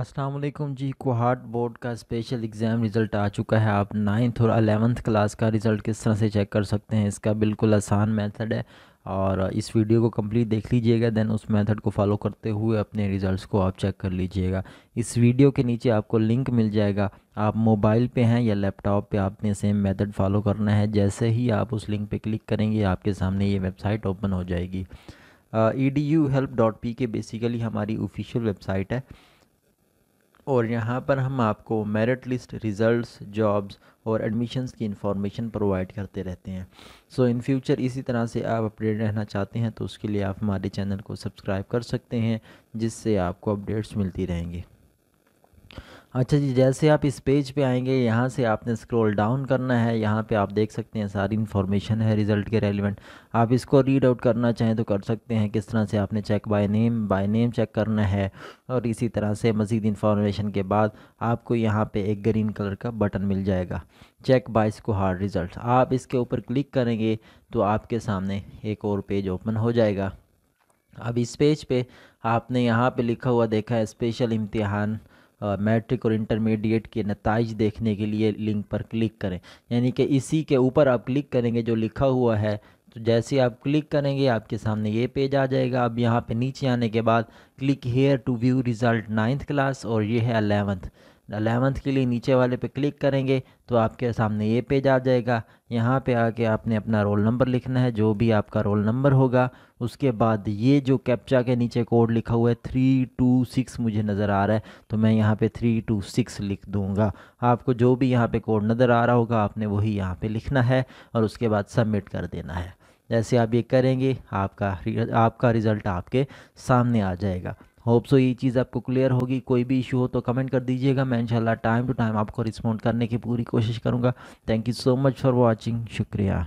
Aslam ji Kohat board का special exam result आ चुका है आप नाइन्थ और अलेवंथ क्लास का रिज़ल्ट किस तरह से चेक कर सकते हैं इसका बिल्कुल आसान मेथड है और इस वीडियो को कंप्लीट देख लीजिएगा देन उस मेथड को फॉलो करते हुए अपने रिज़ल्ट्स को आप चेक कर लीजिएगा इस वीडियो के नीचे आपको लिंक मिल जाएगा आप मोबाइल पे हैं या लैपटॉप पे आपने सेम मेथड फॉलो करना है जैसे ही आप उस लिंक पे क्लिक करेंगे आपके सामने ये वेबसाइट ओपन हो जाएगी E D U help dot P K basically हमारी ऑफिशियल वेबसाइट है और यहाँ पर हम आपको मेरिट लिस्ट रिज़ल्ट्स जॉब्स और एडमिशन्स की इंफॉर्मेशन प्रोवाइड करते रहते हैं सो इन फ्यूचर इसी तरह से आप अपडेट रहना चाहते हैं तो उसके लिए आप हमारे चैनल को सब्सक्राइब कर सकते हैं जिससे आपको अपडेट्स मिलती रहेंगी अच्छा जी जैसे आप इस पेज पे आएंगे यहाँ से आपने स्क्रॉल डाउन करना है यहाँ पे आप देख सकते हैं सारी इन्फॉर्मेशन है रिज़ल्ट के रेलिवेंट आप इसको रीड आउट करना चाहें तो कर सकते हैं किस तरह से आपने check by name by name check करना है और इसी तरह से मज़ीद इन्फॉर्मेशन के बाद आपको यहाँ पे एक ग्रीन कलर का बटन मिल जाएगा चेक बाय इसको हार्ड रिज़ल्ट आप इसके ऊपर क्लिक करेंगे तो आपके सामने एक और पेज ओपन हो जाएगा अब इस पेज पर आपने यहाँ पर लिखा हुआ देखा है स्पेशल इम्तिहान मैट्रिक और इंटरमीडिएट के नतज देखने के लिए लिंक पर क्लिक करें यानी कि इसी के ऊपर आप क्लिक करेंगे जो लिखा हुआ है तो जैसे आप क्लिक करेंगे आपके सामने ये पेज आ जाएगा अब यहाँ पे नीचे आने के बाद click here to view result ninth class और ये है अलेवंथ अलेवंथ के लिए नीचे वाले पे क्लिक करेंगे तो आपके सामने ये पेज आ जाएगा यहाँ पे आके आपने अपना रोल नंबर लिखना है जो भी आपका रोल नंबर होगा उसके बाद ये जो कैप्चा के नीचे कोड लिखा हुआ है थ्री टू सिक्स मुझे नज़र आ रहा है तो मैं यहाँ पे थ्री टू सिक्स लिख दूँगा आपको जो भी यहाँ पे कोड नज़र आ रहा होगा आपने वही यहाँ पर लिखना है और उसके बाद सबमिट कर देना है जैसे आप ये करेंगे आपका आपका रिज़ल्ट आपके सामने आ जाएगा होप सो ये चीज़ आपको क्लियर होगी कोई भी इशू हो तो कमेंट कर दीजिएगा मैं इंशाल्लाह टाइम टू टाइम आपको रिस्पॉन्ड करने की पूरी कोशिश करूँगा thank you so much for watching शुक्रिया